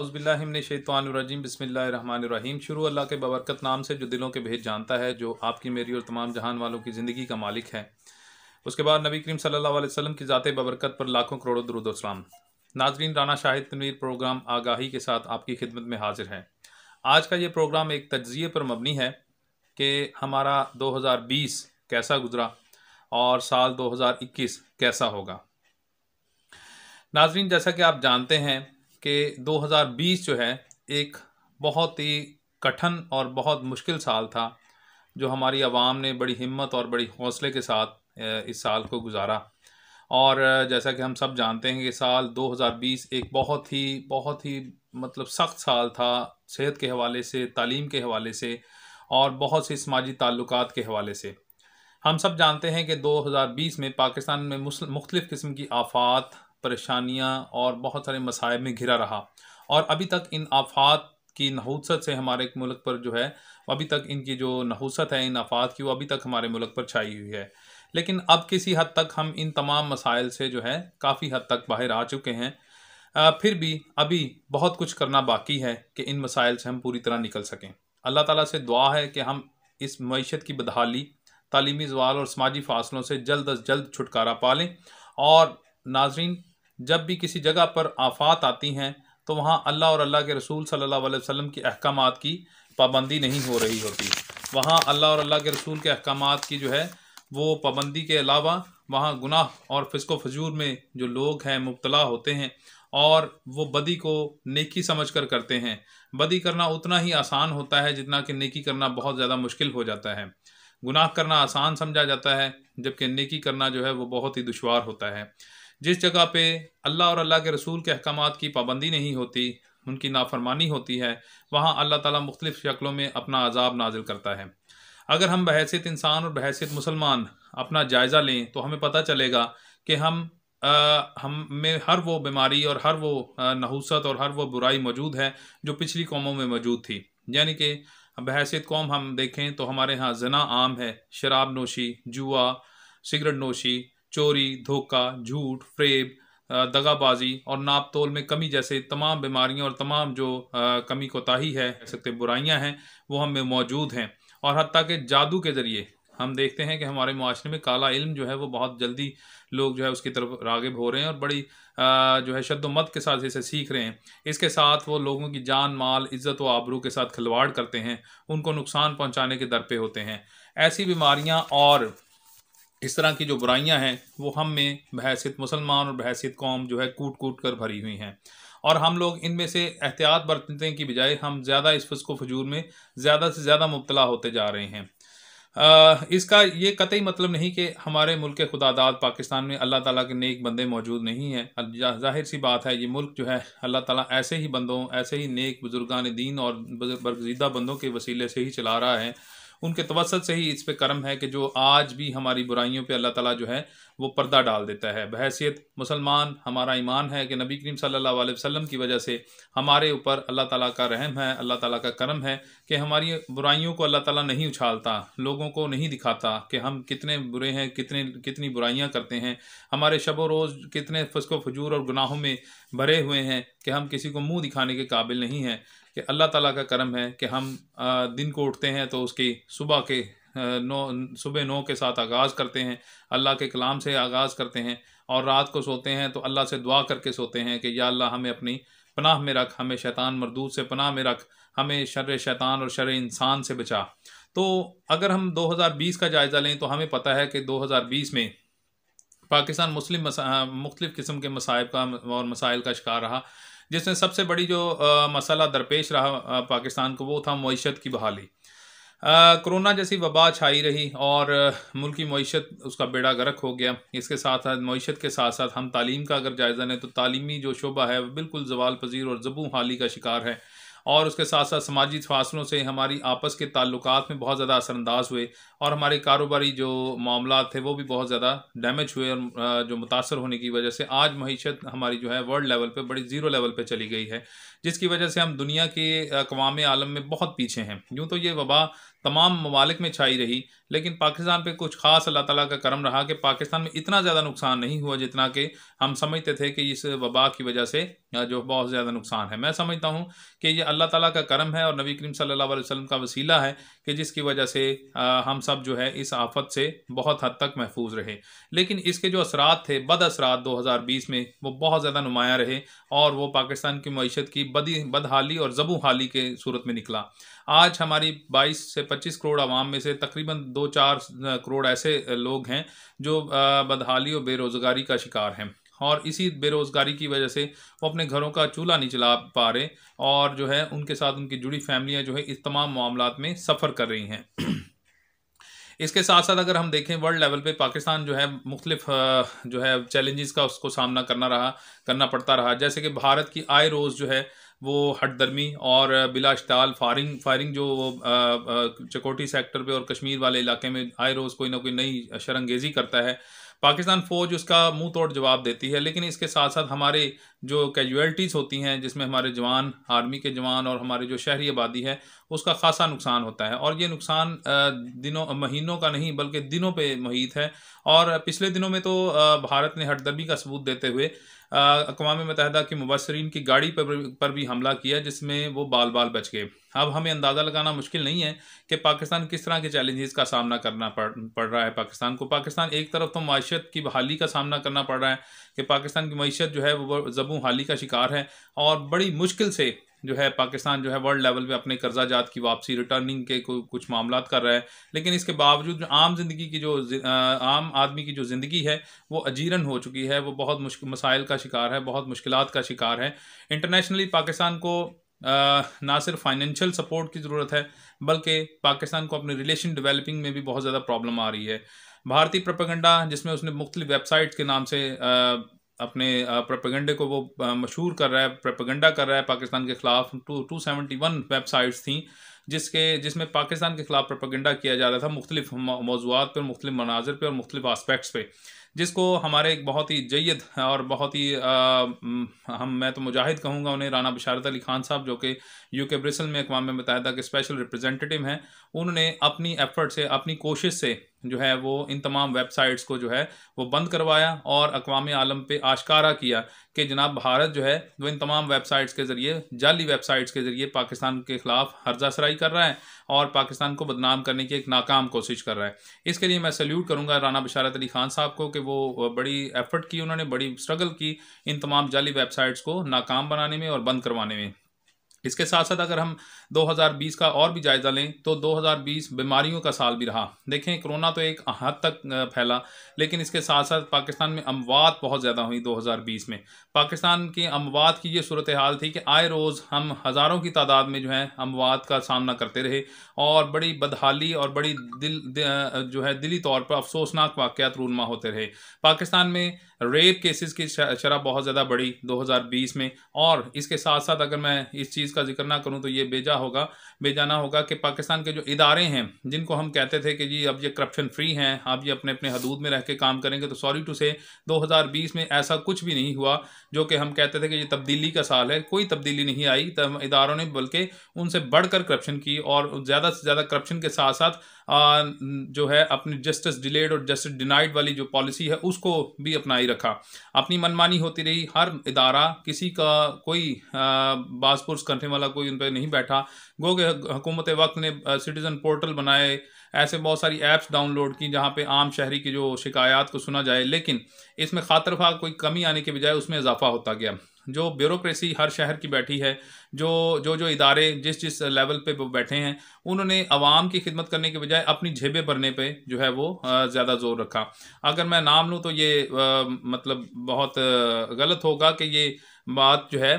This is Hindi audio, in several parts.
उज़बिल्लिमिनशैतवानरजीम बसमीम शुरू अल्लाह के बबरकत नाम से जो दिलों के भेद जानता है जो आपकी मेरी और तमाम जहान वालों की ज़िंदगी का मालिक है उसके बाद नबी करीम सल्लल्लाहु अलैहि वसल्लम की ज़ात बबरकत पर लाखों करोड़ों दरुदोसलाम नाजरीन राना शाहिद तनवीर प्रोग्राम आगाही के साथ आपकी खिदमत में हाजिर है आज का ये प्रोग्राम एक तजिए पर मबनी है कि हमारा बीस कैसा गुजरा और साल इक्कीस कैसा होगा नाजरीन जैसा कि आप जानते हैं कि 2020 जो है एक बहुत ही कठिन और बहुत मुश्किल साल था जो हमारी आवाम ने बड़ी हिम्मत और बड़ी हौसले के साथ इस साल को गुजारा और जैसा कि हम सब जानते हैं कि साल 2020 एक बहुत ही बहुत ही मतलब सख्त साल था सेहत के हवाले से तालीम के हवाले से और बहुत से समाजी ताल्लुक के हवाले से हम सब जानते हैं कि 2020 में पाकिस्तान में मुख्तलिफ़ किस्म की आफात परेशानियाँ और बहुत सारे मसायब में घिरा रहा और अभी तक इन आफात की नहूसत से हमारे मुल्क पर जो है अभी तक इनकी जो नहूसत है इन आफात की वो अभी तक हमारे मुल्क पर छाई हुई है लेकिन अब किसी हद तक हम इन तमाम मसाइल से जो है काफ़ी हद तक बाहर आ चुके हैं आ, फिर भी अभी बहुत कुछ करना बाकी है कि इन मसाइल से हम पूरी तरह निकल सकें अल्लाह ताला से दुआ है कि हम इस मीशत की बदहाली तालीमी जवाल और समाजी फासलों से जल्द अज जल्द छुटकारा पा लें और नाजरीन जब भी किसी जगह पर आफात आती हैं तो वहाँ अल्लाह और अल्लाह के रसूल सल्लल्लाहु अलैहि वसल्लम के अहकाम की पाबंदी नहीं हो रही होती वहाँ अल्लाह और अल्लाह के रसूल के अहकाम की जो है वो पाबंदी के अलावा वहाँ गुनाह और फिसको फजूर में जो लोग हैं मुबतला होते हैं और वो बदी को नेकी समझ कर करते हैं बदी करना उतना ही आसान होता है जितना कि नेकी करना बहुत ज़्यादा मुश्किल हो जाता है गुनाह करना आसान समझा जाता है जबकि नेकी करना जो है वो बहुत ही दुशवार होता है जिस जगह पे अल्लाह और अल्लाह के रसूल के अहकाम की पाबंदी नहीं होती उनकी नाफरमानी होती है वहाँ अल्लाह ताला मुख्तलिफ़ शक्लों में अपना अजाब नाजिल करता है अगर हम बहसीत इंसान और बहसीत मुसलमान अपना जायज़ा लें तो हमें पता चलेगा कि हम आ, हम में हर वो बीमारी और हर वो नहूसत और हर वो बुराई मौजूद है जो पिछली कौमों में मौजूद थी यानी कि बहसीत कौम हम देखें तो हमारे यहाँ जना आम है शराब नोशी जुआ सिगरेट नोशी चोरी धोखा झूठ फ्रेब दगाबाजी और नाप तोल में कमी जैसे तमाम बीमारियों और तमाम जो कमी कोताही है कह सकते बुराइयां हैं वो हम में मौजूद हैं और हती के जादू के ज़रिए हम देखते हैं कि हमारे माशरे में काला इल्म जो है वो बहुत जल्दी लोग जो है उसकी तरफ रागब हो रहे हैं और बड़ी जो है शद्दोमत के साथ इसे सीख रहे हैं इसके साथ वो लोगों की जान माल इज़्ज़त व आबरू के साथ खिलवाड़ करते हैं उनको नुकसान पहुँचाने के दर पे होते हैं ऐसी बीमारियाँ और इस तरह की जो बुराइयां हैं वो हम में बहसित मुसलमान और बहसित कौम जो है कूट कूट कर भरी हुई हैं और हम लोग इनमें से एहतियात बरतने की बजाय हम ज़्यादा इस फसको फजूर में ज़्यादा से ज़्यादा मुबतला होते जा रहे हैं आ, इसका ये कतई मतलब नहीं कि हमारे मुल्क खुदादाद पाकिस्तान में अल्लाह ताला के नेक बंदे मौजूद नहीं हैं जाहिर सी बात है ये मुल्क जो है अल्लाह ताला ऐसे ही बंदों ऐसे ही नेक बुजुर्गान दीन और बरगजीदा बंदों के वसीले से ही चला रहा है उनके तवसत से ही इस पर कर्म है कि जो आज भी हमारी बुराइयों पर अल्लाह ताला जो है वो पर्दा डाल देता है बहसीत मुसलमान हमारा ईमान है कि नबी करीम सल्लल्लाहु अलैहि वसल्लम की वजह से हमारे ऊपर अल्लाह ताला का रहम है अल्लाह ताला का करम है कि हमारी बुराइयों को अल्लाह ताला नहीं उछालता लोगों को नहीं दिखाता कि हम कितने बुरे हैं कितने कितनी बुराइयाँ करते हैं हमारे शब रोज़ कितने फसको फजूर और गुनाहों में भरे हुए हैं कि हम किसी को मुँह दिखाने के काबिल नहीं हैं कि अल्लाह ताला का करम है कि हम दिन को उठते हैं तो उसकी सुबह के नौ सुबह नौ के साथ आगाज़ करते हैं अल्लाह के कलाम से आगाज़ करते हैं और रात को सोते हैं तो अल्लाह से दुआ करके सोते हैं कि या अल्लाह हमें अपनी पनाह में रख हमें शैतान मरदूद से पनाह में रख हमें शर शैतान और शर इंसान से बचा तो अगर हम 2020 का जायज़ा लें तो हमें पता है कि 2020 में पाकिस्तान मुस्लिम मुख्तलिफ़ किस्म के मसाइब का और मसाइल का शिकार रहा जिसमें सबसे बड़ी जो आ, मसाला दरपेश रहा आ, पाकिस्तान को वो था मीशत की बहाली कोरोना जैसी वबा छाई रही और मुल्क मीशत उसका बेड़ा गर्क हो गया इसके साथ साथ मीशत के साथ साथ हम तालीम का अगर जायज़ा लें तो तालीमी जो शुबा है बिल्कुल जवाल पजीर और जबू हाली का शिकार है और उसके साथ साथ समाजी फासलों से हमारी आपस के ताल्लुक में बहुत ज़्यादा असरअंदाज हुए और हमारे कारोबारी जो मामला थे वो भी बहुत ज़्यादा डैमेज हुए और जो मुतासर होने की वजह से आज मीशत हमारी जो है वर्ल्ड लेवल पर बड़ी ज़ीरो लेवल पर चली गई है जिसकी वजह से हम दुनिया के अवाम आलम में बहुत पीछे हैं यूँ तो ये वबा तमाम ममालिक में छाई रही लेकिन पाकिस्तान पे कुछ खास अल्लाह ताला का करम रहा कि पाकिस्तान में इतना ज़्यादा नुकसान नहीं हुआ जितना कि हम समझते थे कि इस वबा की वजह से जो बहुत ज़्यादा नुकसान है मैं समझता हूँ कि ये अल्लाह ताला का करम है और नबी करीम सल्ला वसलम का वसीला है कि जिसकी वजह से हम सब जो है इस आफत से बहुत हद तक महफूज रहे लेकिन इसके जो असरात थे बद असरा दो हज़ार बीस में वो बहुत ज़्यादा नुमाया रहे और वो पाकिस्तान की मीशत की बदी बदहाली और जबू हाली के सूरत में निकला आज हमारी 22 से 25 करोड़ आवाम में से तकरीबन दो चार करोड़ ऐसे लोग हैं जो बदहाली और बेरोज़गारी का शिकार हैं और इसी बेरोज़गारी की वजह से वो अपने घरों का चूल्हा नहीं चला पा रहे और जो है उनके साथ उनकी जुड़ी फैमिलियाँ जो है इस तमाम मामला में सफ़र कर रही हैं इसके साथ साथ अगर हम देखें वर्ल्ड लेवल पे पाकिस्तान जो है मुख्तलिफ जो है चैलेंजेस का उसको सामना करना रहा करना पड़ता रहा जैसे कि भारत की आए रोज़ जो है वो हट दर्मी और बिला अश्ताल फायरिंग फायरिंग जो चकोटी सेक्टर पे और कश्मीर वाले इलाके में आए रोज़ कोई ना कोई नई शरंगेज़ी करता है पाकिस्तान फ़ौज उसका मुंह तोड़ जवाब देती है लेकिन इसके साथ साथ हमारे जो कैजुअल्टीज़ होती हैं जिसमें हमारे जवान आर्मी के जवान और हमारे जो शहरी आबादी है उसका खासा नुकसान होता है और ये नुकसान दिनों महीनों का नहीं बल्कि दिनों पे मुहित है और पिछले दिनों में तो भारत ने हटदर्मी का सबूत देते हुए अकवा मतहदा के मुबसरीन की गाड़ी पर पर भी हमला किया जिसमें वो बाल बाल बच गए अब हमें अंदाज़ा लगाना मुश्किल नहीं है कि पाकिस्तान किस तरह के चैलेंजेस का सामना करना पड़ पड़ रहा है पाकिस्तान को पाकिस्तान एक तरफ तो मीशत की बहाली का सामना करना पड़ रहा है कि पाकिस्तान की मीशत जो है वो जबू हाली का शिकार है और बड़ी मुश्किल से जो है पाकिस्तान जो है वर्ल्ड लेवल पे अपने कर्जा जात की वापसी रिटर्निंग के कुछ मामला कर रहा है लेकिन इसके बावजूद जो आम जिंदगी की जो आम आदमी की जो ज़िंदगी है वो अजीरन हो चुकी है वो बहुत मुश्किल मसाइल का शिकार है बहुत मुश्किल का शिकार है इंटरनेशनली पाकिस्तान को ना सिर्फ फाइनेंशियल सपोर्ट की ज़रूरत है बल्कि पाकिस्तान को अपने रिलेशन डेवलपिंग में भी बहुत ज़्यादा प्रॉब्लम आ रही है भारतीय प्रपगंडा जिसमें उसने मुख्तलिफ वेबसाइट के नाम से आ, अपने प्रपेगेंडे को वो मशहूर कर रहा है प्रपेगेंडा कर रहा है पाकिस्तान के ख़िलाफ़ two two seventy one websites थी जिसके जिसमें पाकिस्तान के ख़िलाफ़ प्रपेगेंडा किया जा रहा था मुख्तलिफ मौजूद पर मुख्तलिफ मनाजर पर और मुख्तलिफ आस्पेक्ट्स पर जिसको हमारे एक बहुत ही जैद और बहुत ही आ, हम मैं तो मुजाहिद कहूँगा उन्हें राना बशारत अली खान साहब जो कि यू के ब्रिसल में अकवा मुतहदा के स्पेशल रिप्रजेंटेटिव हैं उन्होंने अपनी एफर्ट से अपनी कोशिश से जो है वो इन तमाम वेबसाइट्स को जो है वो बंद करवाया और अकवाम आलम पे आशकारा किया कि जनाब भारत जो है वो इन तमाम वेबसाइट्स के ज़रिए जाली वेबसाइट्स के ज़रिए पाकिस्तान के ख़िलाफ़ हर्जा सराई कर रहा है और पाकिस्तान को बदनाम करने की एक नाकाम कोशिश कर रहा है इसके लिए मैं सल्यूट करूँगा राना बशारत अली खान साहब को कि वो बड़ी एफ़र्ट की उन्होंने बड़ी स्ट्रगल की इन तमाम जाली वेबसाइट्स को नाकाम बनाने में और बंद करवाने में इसके साथ साथ अगर हम 2020 का और भी जायज़ा लें तो 2020 बीमारियों का साल भी रहा देखें कोरोना तो एक हद तक फैला लेकिन इसके साथ साथ पाकिस्तान में अमवात बहुत ज़्यादा हुई 2020 में पाकिस्तान के अमवात की ये सूरत हाल थी कि आए रोज़ हम हज़ारों की तादाद में जो है अमवात का सामना करते रहे और बड़ी बदहाली और बड़ी दिल जो है दिली तौर पर अफसोसनाक वाक़ात रूनमा होते रहे पाकिस्तान में रेप केसेस की शरह बहुत ज़्यादा बढ़ी 2020 में और इसके साथ साथ अगर मैं इस चीज़ चीज़ का जिक्र ना करूँ तो ये बेजा होगा बेजाना होगा कि पाकिस्तान के जो इदारे हैं जिनको हम कहते थे कि जी अब ये करप्शन फ्री हैं आप ये अपने अपने हदूद में रह के काम करेंगे तो सॉरी टू से 2020 में ऐसा कुछ भी नहीं हुआ जो कि हम कहते थे कि ये तब्दीली का साल है कोई तब्दीली नहीं आई तब इदारों ने बल्कि उनसे बढ़कर करप्शन की और ज़्यादा से ज़्यादा करप्शन के साथ साथ आ, जो है अपनी जस्टिस डिलेड और जस्टिस डिनाइड वाली जो पॉलिसी है उसको भी अपनाई रखा अपनी मनमानी होती रही हर इदारा किसी का कोई बासपुर समझने वाला कोई उन पर नहीं बैठा गो के हकूमत वक्त ने सिटीज़न पोर्टल बनाए ऐसे बहुत सारी ऐप्स डाउनलोड की जहाँ पे आम शहरी की जो शिकायत को सुना जाए लेकिन इसमें खातर खा कोई कमी आने के बजाय उसमें इजाफा होता गया जो ब्यूरोक्रेसी हर शहर की बैठी है जो जो जो इदारे जिस जिस लेवल पे वो बैठे हैं उन्होंने आवाम की खिदमत करने के बजाय अपनी जेबें भरने पे जो है वो ज़्यादा ज़ोर रखा अगर मैं नाम लूँ तो ये आ, मतलब बहुत गलत होगा कि ये बात जो है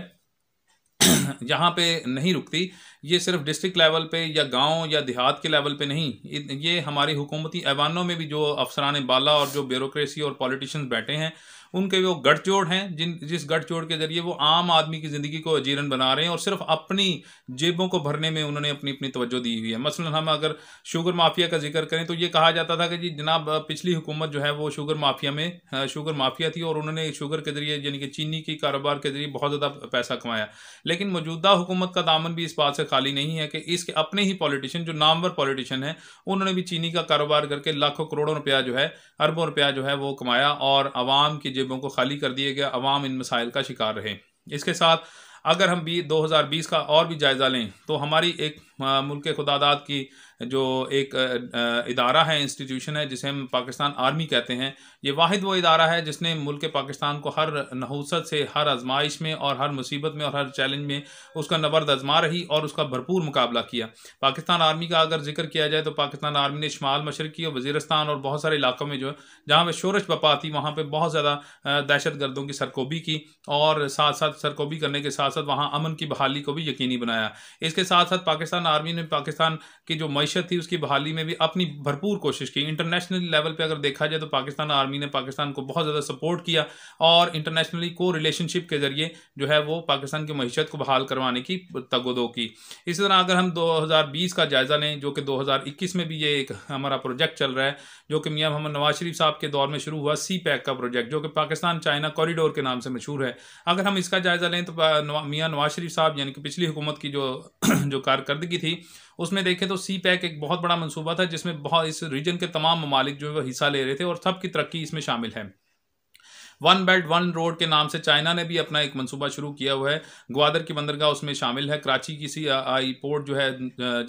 यहाँ पे नहीं रुकती ये सिर्फ डिस्ट्रिक्ट लेवल पे या गांव या देहात के लेवल पे नहीं ये हमारी हुकूमती ऐवानों में भी जो अफसरान बाला और जो ब्यूरोसी और पॉलिटिशियंस बैठे हैं उनके वो गठजोड़ हैं जिन जिस गठजोड़ के जरिए वो आम आदमी की ज़िंदगी को अजीरन बना रहे हैं और सिर्फ अपनी जेबों को भरने में उन्होंने अपनी अपनी तवज्जो दी हुई है मसलन हम अगर शुगर माफिया का जिक्र करें तो ये कहा जाता था कि जी जनाब पिछली हुकूमत जो है वो शुगर माफिया में शुगर माफिया थी और उन्होंने शुगर के ज़रिए यानी कि चीनी के कारोबार के ज़रिए बहुत ज़्यादा पैसा कमाया लेकिन मौजूदा हुकूमत का दामन भी इस बात से खाली नहीं है कि इसके अपने ही पॉलिटिशियन जो नामवर पॉलिटिशियन हैं उन्होंने भी चीनी का कारोबार करके लाखों करोड़ों रुपया जो है अरबों रुपया जो है वो कमाया और आवाम की जेबों को खाली कर दिया गया अवाम इन मसाइल का शिकार रहे इसके साथ अगर हम हजार 2020 का और भी जायज़ा लें तो हमारी एक मुल्क खुदादाद की जो एक इदारा है इंस्टीट्यूशन है जिसे हम पाकिस्तान आर्मी कहते हैं ये वाद वो इदारा है जिसने मुल्क पाकिस्तान को हर नहूसत से हर आजमाइश में और हर मुसीबत में और हर चैलेंज में उसका नबर्द आजमा रही और उसका भरपूर मुकाबला किया पाकिस्तान आर्मी का अगर जिक्र किया जाए तो पाकिस्तान आर्मी ने शुमाल मशरकी और वजीरस्तान और बहुत सारे इलाकों में जो है जहाँ पर शोरश बपा थी वहाँ पर बहुत ज़्यादा दहशत गर्दों की सरकोबी की और साथ साथ सरकोबी करने के साथ साथ वहाँ अमन की बहाली को भी यकीनी बनाया इसके साथ साथ पाकिस्तान पाकिस्तान आर्मी ने पाकिस्तान की जो मीशत थी उसकी बहाली में भी अपनी भरपूर कोशिश की इंटरनेशनल लेवल पर अगर देखा जाए तो पाकिस्तान आर्मी ने पाकिस्तान को बहुत ज़्यादा सपोर्ट किया और इंटरनेशनली को रिलेशनशिप के ज़रिए जो है वो पाकिस्तान की मीशत को बहाल करवाने की तगोदो की इसी तरह अगर हम दो का जायज़ा लें जो कि दो में भी ये एक हमारा प्रोजेक्ट चल रहा है जो कि मियाँ मोहम्मद नवाज शरीफ साहब के दौर में शुरू हुआ सी पैक का प्रोजेक्ट जो कि पाकिस्तान चाइना कॉरिडोर के नाम से मशहूर है अगर हम इसका जायज़ा लें तो मियाँ नवाज शरीफ साहब यानी कि पिछली हुकूमत की जो जो कारकर्दगी की थी उसमें देखें तो सी पैक एक बहुत बड़ा मनसूबा था जिसमें बहुत इस रीजन के तमाम ममालिक जो है वो हिस्सा ले रहे थे और सबकी तरक्की इसमें शामिल है वन बेल्ट वन रोड के नाम से चाइना ने भी अपना एक मंसूबा शुरू किया हुआ है ग्वादर की बंदरगाह उसमें शामिल है कराची की सी आई पोर्ट जो है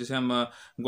जिसे हम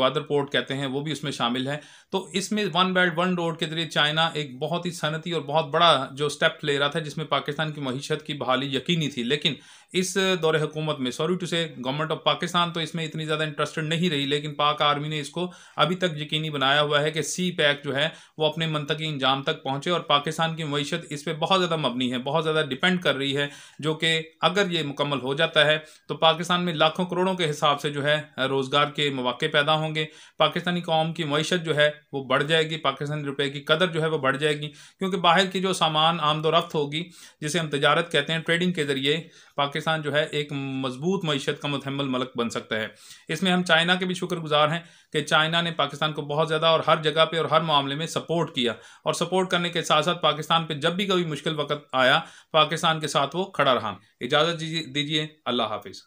ग्वादर पोर्ट कहते हैं वो भी उसमें शामिल है तो इसमें वन बेल्ट वन रोड के जरिए चाइना एक बहुत ही सनती और बहुत बड़ा जो स्टेप ले रहा था जिसमें पाकिस्तान की मीशत की बहाली यकीनी थी लेकिन इस दौर हुकूमत में sorry to say government of Pakistan तो इसमें इतनी ज़्यादा इंटरेस्टेड नहीं रही लेकिन पाक आर्मी ने इसको अभी तक यकीनी बनाया हुआ है कि सी पैक जो है वो अपने मनतकी इंजाम तक पहुँचे और पाकिस्तान की मीशत इस पर बहुत ज़्यादा मबनी है बहुत ज़्यादा डिपेंड कर रही है जो कि अगर ये मुकम्मल हो जाता है तो पाकिस्तान में लाखों करोड़ों के हिसाब से जो है रोज़गार के मौाक़े पैदा होंगे पाकिस्तानी कौम की मीशत जो है वो बढ़ जाएगी पाकिस्तानी रुपये की कदर जो है वो बढ़ जाएगी क्योंकि बाहर की जो सामान आमदोरफ्त होगी जिसे हम तजारत कहते हैं ट्रेडिंग के ज़रिए पाकिस्तान पाकिस्तान जो है एक मजबूत मीशत का मतहमल मलक बन सकता है इसमें हम चाइना के भी शुक्रगुजार हैं कि चाइना ने पाकिस्तान को बहुत ज़्यादा और हर जगह पे और हर मामले में सपोर्ट किया और सपोर्ट करने के साथ साथ पाकिस्तान पे जब भी कभी मुश्किल वक्त आया पाकिस्तान के साथ वो खड़ा रहा इजाज़त दीजिए अल्लाह हाफिज़